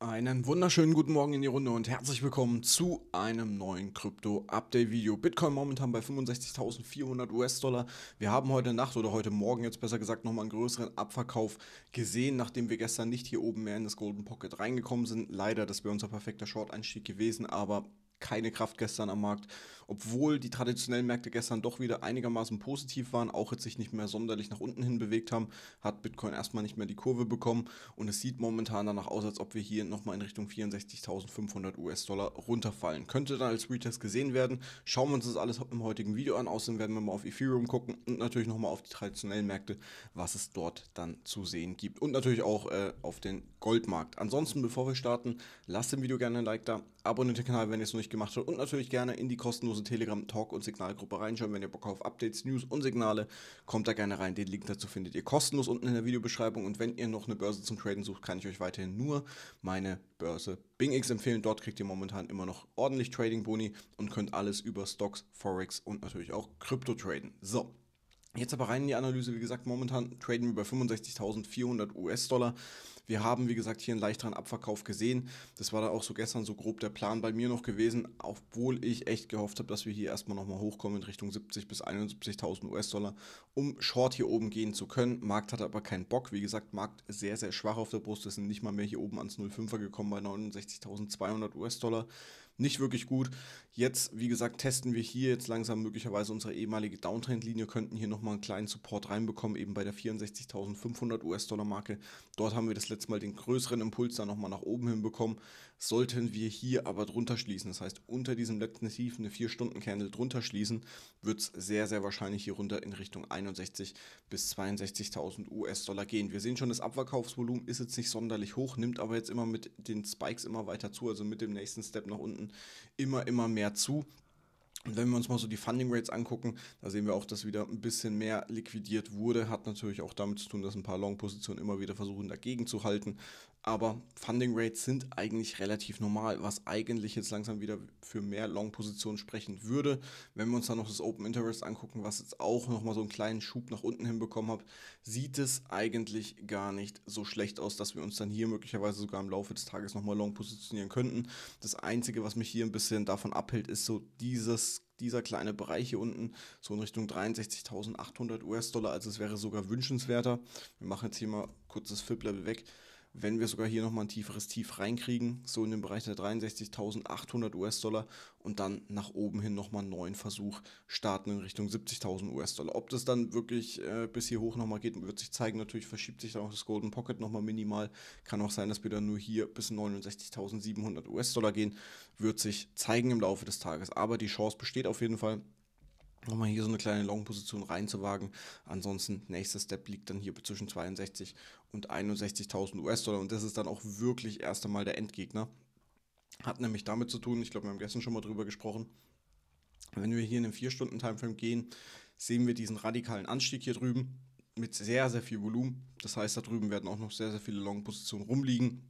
Einen wunderschönen guten Morgen in die Runde und herzlich willkommen zu einem neuen Krypto-Update-Video. Bitcoin momentan bei 65.400 US-Dollar. Wir haben heute Nacht oder heute Morgen jetzt besser gesagt nochmal einen größeren Abverkauf gesehen, nachdem wir gestern nicht hier oben mehr in das Golden Pocket reingekommen sind. Leider, das wäre unser perfekter Short-Einstieg gewesen, aber keine Kraft gestern am Markt, obwohl die traditionellen Märkte gestern doch wieder einigermaßen positiv waren, auch jetzt sich nicht mehr sonderlich nach unten hin bewegt haben, hat Bitcoin erstmal nicht mehr die Kurve bekommen und es sieht momentan danach aus, als ob wir hier nochmal in Richtung 64.500 US-Dollar runterfallen. Könnte dann als Retest gesehen werden. Schauen wir uns das alles im heutigen Video an, außerdem werden wir mal auf Ethereum gucken und natürlich nochmal auf die traditionellen Märkte, was es dort dann zu sehen gibt und natürlich auch äh, auf den Goldmarkt. Ansonsten, bevor wir starten, lasst dem Video gerne ein Like da, abonniert den Kanal, wenn ihr es noch nicht gemacht habt. Und natürlich gerne in die kostenlose Telegram-Talk- und Signalgruppe reinschauen. Wenn ihr Bock auf Updates, News und Signale, kommt da gerne rein. Den Link dazu findet ihr kostenlos unten in der Videobeschreibung. Und wenn ihr noch eine Börse zum Traden sucht, kann ich euch weiterhin nur meine Börse BingX empfehlen. Dort kriegt ihr momentan immer noch ordentlich Trading-Boni und könnt alles über Stocks, Forex und natürlich auch Krypto traden. So, Jetzt aber rein in die Analyse, wie gesagt, momentan traden wir bei 65.400 US-Dollar. Wir haben, wie gesagt, hier einen leichteren Abverkauf gesehen. Das war da auch so gestern so grob der Plan bei mir noch gewesen, obwohl ich echt gehofft habe, dass wir hier erstmal nochmal hochkommen in Richtung 70.000 bis 71.000 US-Dollar, um Short hier oben gehen zu können. Markt hatte aber keinen Bock. Wie gesagt, Markt sehr, sehr schwach auf der Brust. Wir sind nicht mal mehr hier oben ans 05er gekommen bei 69.200 US-Dollar. Nicht wirklich gut. Jetzt, wie gesagt, testen wir hier jetzt langsam möglicherweise unsere ehemalige Downtrend-Linie, könnten hier nochmal einen kleinen Support reinbekommen, eben bei der 64.500 US-Dollar-Marke. Dort haben wir das letzte Mal den größeren Impuls dann nochmal nach oben hinbekommen. Sollten wir hier aber drunter schließen, das heißt unter diesem letzten Tief eine 4-Stunden-Candle drunter schließen, wird es sehr, sehr wahrscheinlich hier runter in Richtung 61 bis 62.000 US-Dollar gehen. Wir sehen schon, das Abverkaufsvolumen ist jetzt nicht sonderlich hoch, nimmt aber jetzt immer mit den Spikes immer weiter zu, also mit dem nächsten Step nach unten immer, immer mehr mehr zu. Und wenn wir uns mal so die Funding Rates angucken, da sehen wir auch, dass wieder ein bisschen mehr liquidiert wurde. Hat natürlich auch damit zu tun, dass ein paar Long-Positionen immer wieder versuchen, dagegen zu halten. Aber Funding Rates sind eigentlich relativ normal, was eigentlich jetzt langsam wieder für mehr Long-Positionen sprechen würde. Wenn wir uns dann noch das Open Interest angucken, was jetzt auch nochmal so einen kleinen Schub nach unten hinbekommen hat, sieht es eigentlich gar nicht so schlecht aus, dass wir uns dann hier möglicherweise sogar im Laufe des Tages nochmal Long positionieren könnten. Das Einzige, was mich hier ein bisschen davon abhält, ist so dieses dieser kleine Bereich hier unten, so in Richtung 63.800 US-Dollar, also es wäre sogar wünschenswerter. Wir machen jetzt hier mal kurz das FIP-Level weg wenn wir sogar hier nochmal ein tieferes Tief reinkriegen, so in den Bereich der 63.800 US-Dollar und dann nach oben hin nochmal einen neuen Versuch starten in Richtung 70.000 US-Dollar. Ob das dann wirklich äh, bis hier hoch nochmal geht, wird sich zeigen. Natürlich verschiebt sich dann auch das Golden Pocket nochmal minimal. Kann auch sein, dass wir dann nur hier bis 69.700 US-Dollar gehen. Wird sich zeigen im Laufe des Tages. Aber die Chance besteht auf jeden Fall nochmal hier so eine kleine Long-Position reinzuwagen. Ansonsten, nächster Step liegt dann hier zwischen 62 und 61.000 US-Dollar und das ist dann auch wirklich erst einmal der Endgegner. Hat nämlich damit zu tun, ich glaube, wir haben gestern schon mal drüber gesprochen, wenn wir hier in den 4-Stunden-Timeframe gehen, sehen wir diesen radikalen Anstieg hier drüben mit sehr, sehr viel Volumen. Das heißt, da drüben werden auch noch sehr, sehr viele Long-Positionen rumliegen.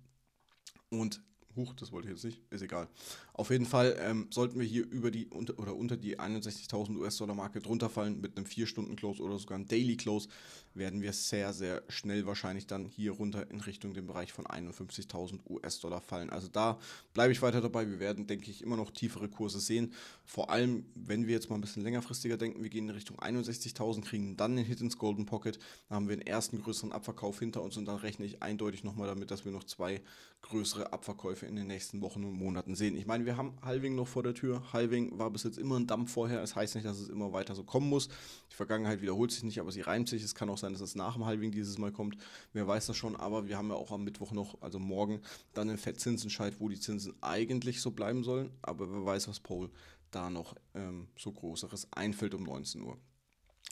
Und Huch, das wollte ich jetzt nicht, ist egal. Auf jeden Fall ähm, sollten wir hier über die unter, oder unter die 61.000 US-Dollar-Marke drunter fallen mit einem 4-Stunden-Close oder sogar einem Daily-Close, werden wir sehr, sehr schnell wahrscheinlich dann hier runter in Richtung dem Bereich von 51.000 US-Dollar fallen. Also da bleibe ich weiter dabei. Wir werden, denke ich, immer noch tiefere Kurse sehen. Vor allem, wenn wir jetzt mal ein bisschen längerfristiger denken, wir gehen in Richtung 61.000, kriegen dann den Hit ins Golden Pocket, dann haben wir einen ersten größeren Abverkauf hinter uns und dann rechne ich eindeutig nochmal damit, dass wir noch zwei größere Abverkäufe Verkäufe in den nächsten Wochen und Monaten sehen. Ich meine, wir haben Halving noch vor der Tür. Halving war bis jetzt immer ein Dampf vorher. Es das heißt nicht, dass es immer weiter so kommen muss. Die Vergangenheit wiederholt sich nicht, aber sie reimt sich. Es kann auch sein, dass es nach dem Halving dieses Mal kommt. Wer weiß das schon. Aber wir haben ja auch am Mittwoch noch, also morgen, dann den Fettzinsenscheid, wo die Zinsen eigentlich so bleiben sollen. Aber wer weiß, was Paul da noch ähm, so Großeres einfällt um 19 Uhr.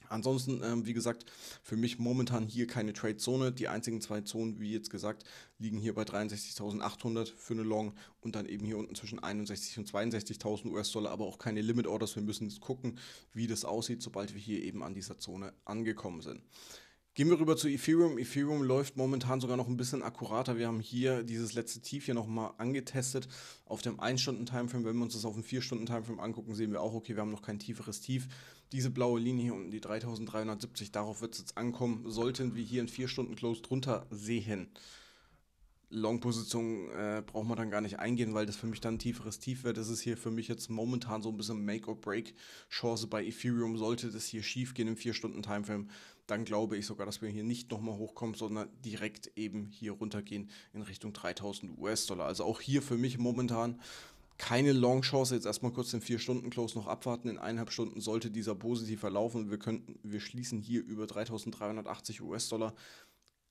Ansonsten, ähm, wie gesagt, für mich momentan hier keine Trade-Zone. Die einzigen zwei Zonen, wie jetzt gesagt, liegen hier bei 63.800 für eine Long und dann eben hier unten zwischen 61.000 und 62.000 US-Dollar, aber auch keine Limit-Orders. Wir müssen jetzt gucken, wie das aussieht, sobald wir hier eben an dieser Zone angekommen sind. Gehen wir rüber zu Ethereum. Ethereum läuft momentan sogar noch ein bisschen akkurater. Wir haben hier dieses letzte Tief hier nochmal angetestet auf dem 1-Stunden-Timeframe. Wenn wir uns das auf dem 4-Stunden-Timeframe angucken, sehen wir auch, okay, wir haben noch kein tieferes Tief. Diese blaue Linie hier unten, die 3370, darauf wird es jetzt ankommen, sollten wir hier in 4 Stunden Close drunter sehen. Long-Position äh, braucht man dann gar nicht eingehen, weil das für mich dann ein tieferes Tief wäre. Das ist hier für mich jetzt momentan so ein bisschen Make-or-Break-Chance bei Ethereum. Sollte das hier schief gehen im 4-Stunden-Timeframe, dann glaube ich sogar, dass wir hier nicht nochmal hochkommen, sondern direkt eben hier runtergehen in Richtung 3000 US-Dollar. Also auch hier für mich momentan keine Long-Chance. Jetzt erstmal kurz den 4-Stunden-Close noch abwarten. In eineinhalb Stunden sollte dieser positiv verlaufen. Wir, könnten, wir schließen hier über 3.380 US-Dollar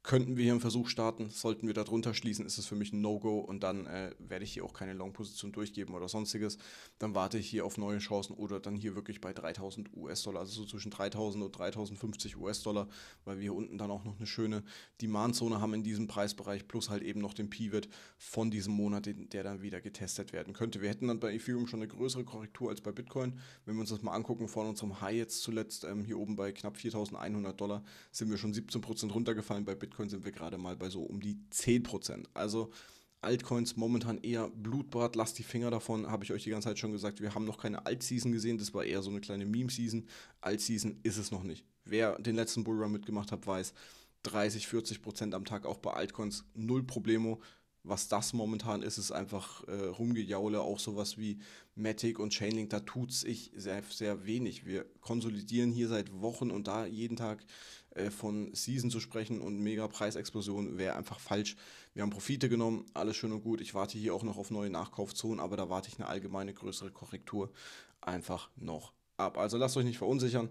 könnten wir hier einen Versuch starten, sollten wir darunter schließen, ist es für mich ein No-Go und dann äh, werde ich hier auch keine Long-Position durchgeben oder sonstiges. Dann warte ich hier auf neue Chancen oder dann hier wirklich bei 3000 US-Dollar, also so zwischen 3000 und 3050 US-Dollar, weil wir hier unten dann auch noch eine schöne Demand-Zone haben in diesem Preisbereich plus halt eben noch den Pivot von diesem Monat, der dann wieder getestet werden könnte. Wir hätten dann bei Ethereum schon eine größere Korrektur als bei Bitcoin. Wenn wir uns das mal angucken, von unserem High jetzt zuletzt ähm, hier oben bei knapp 4100 Dollar sind wir schon 17% runtergefallen bei Bitcoin Bitcoin sind wir gerade mal bei so um die 10%. Also Altcoins momentan eher Blutbad, lasst die Finger davon, habe ich euch die ganze Zeit schon gesagt. Wir haben noch keine Alt-Season gesehen, das war eher so eine kleine Meme-Season. Alt-Season ist es noch nicht. Wer den letzten Bullrun mitgemacht hat, weiß, 30, 40 Prozent am Tag auch bei Altcoins, null Problemo was das momentan ist, ist einfach äh, Rumgejaule, auch sowas wie Matic und Chainlink, da tut sich sehr, sehr wenig. Wir konsolidieren hier seit Wochen und da jeden Tag äh, von Season zu sprechen und mega Preisexplosion wäre einfach falsch. Wir haben Profite genommen, alles schön und gut. Ich warte hier auch noch auf neue Nachkaufzonen, aber da warte ich eine allgemeine größere Korrektur einfach noch ab. Also lasst euch nicht verunsichern.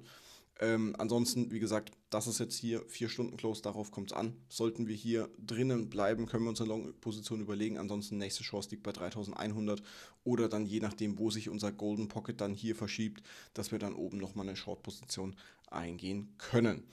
Ähm, ansonsten, wie gesagt, das ist jetzt hier vier Stunden Close, darauf kommt es an. Sollten wir hier drinnen bleiben, können wir uns eine Long-Position überlegen. Ansonsten nächste Chance liegt bei 3100 oder dann je nachdem, wo sich unser Golden Pocket dann hier verschiebt, dass wir dann oben nochmal eine Short-Position eingehen können.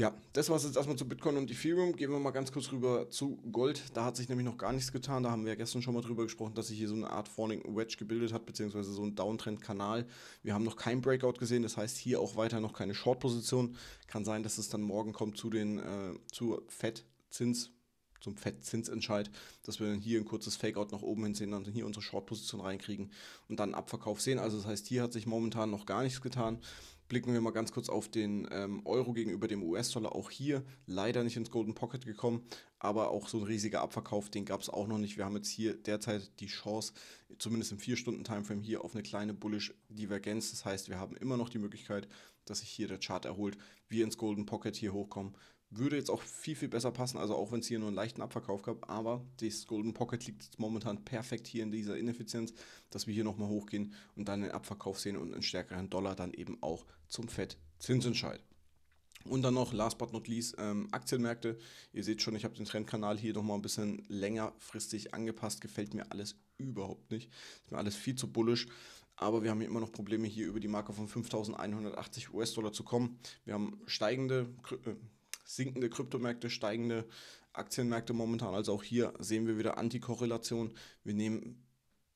Ja, das war es jetzt erstmal zu Bitcoin und Ethereum. Gehen wir mal ganz kurz rüber zu Gold. Da hat sich nämlich noch gar nichts getan. Da haben wir ja gestern schon mal drüber gesprochen, dass sich hier so eine Art Falling Wedge gebildet hat, beziehungsweise so ein Downtrend-Kanal. Wir haben noch kein Breakout gesehen, das heißt hier auch weiter noch keine Short-Position. Kann sein, dass es dann morgen kommt zu den äh, zu Fed-Zins zum Fettzinsentscheid, dass wir dann hier ein kurzes Fakeout nach oben hin sehen, dann hier unsere Short-Position reinkriegen und dann Abverkauf sehen. Also das heißt, hier hat sich momentan noch gar nichts getan. Blicken wir mal ganz kurz auf den ähm, Euro gegenüber dem US-Dollar. Auch hier leider nicht ins Golden Pocket gekommen, aber auch so ein riesiger Abverkauf, den gab es auch noch nicht. Wir haben jetzt hier derzeit die Chance, zumindest im 4-Stunden-Timeframe hier auf eine kleine Bullish-Divergenz. Das heißt, wir haben immer noch die Möglichkeit, dass sich hier der Chart erholt, wir ins Golden Pocket hier hochkommen, würde jetzt auch viel, viel besser passen, also auch wenn es hier nur einen leichten Abverkauf gab, aber das Golden Pocket liegt momentan perfekt hier in dieser Ineffizienz, dass wir hier nochmal hochgehen und dann den Abverkauf sehen und einen stärkeren Dollar dann eben auch zum fett zinsentscheid Und dann noch, last but not least, ähm, Aktienmärkte. Ihr seht schon, ich habe den Trendkanal hier nochmal ein bisschen längerfristig angepasst. Gefällt mir alles überhaupt nicht. Ist mir alles viel zu bullisch. Aber wir haben hier immer noch Probleme, hier über die Marke von 5.180 US-Dollar zu kommen. Wir haben steigende, äh, sinkende Kryptomärkte, steigende Aktienmärkte momentan. Also auch hier sehen wir wieder Antikorrelation. Wir nehmen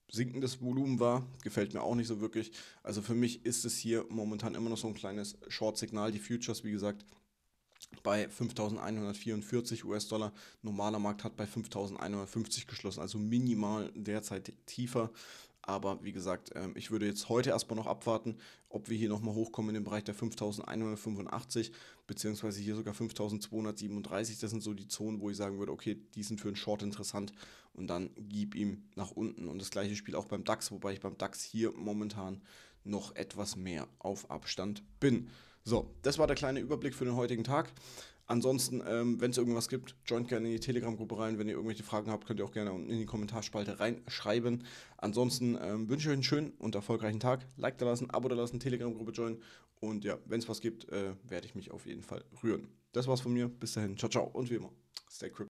sinkendes Volumen wahr, Gefällt mir auch nicht so wirklich. Also für mich ist es hier momentan immer noch so ein kleines Short-Signal. Die Futures, wie gesagt, bei 5.144 US-Dollar. Normaler Markt hat bei 5.150 geschlossen, also minimal derzeit tiefer. Aber wie gesagt, ähm, ich würde jetzt heute erstmal noch abwarten, ob wir hier nochmal hochkommen in den Bereich der 5185 beziehungsweise hier sogar 5237. Das sind so die Zonen, wo ich sagen würde, okay, die sind für einen Short interessant und dann gib ihm nach unten. Und das gleiche Spiel auch beim DAX, wobei ich beim DAX hier momentan noch etwas mehr auf Abstand bin. So, das war der kleine Überblick für den heutigen Tag. Ansonsten, ähm, wenn es irgendwas gibt, joint gerne in die Telegram-Gruppe rein. Wenn ihr irgendwelche Fragen habt, könnt ihr auch gerne unten in die Kommentarspalte reinschreiben. Ansonsten ähm, wünsche ich euch einen schönen und erfolgreichen Tag. Like da lassen, Abo da lassen, Telegram-Gruppe joinen. Und ja, wenn es was gibt, äh, werde ich mich auf jeden Fall rühren. Das war's von mir. Bis dahin. Ciao, ciao. Und wie immer, stay crypto.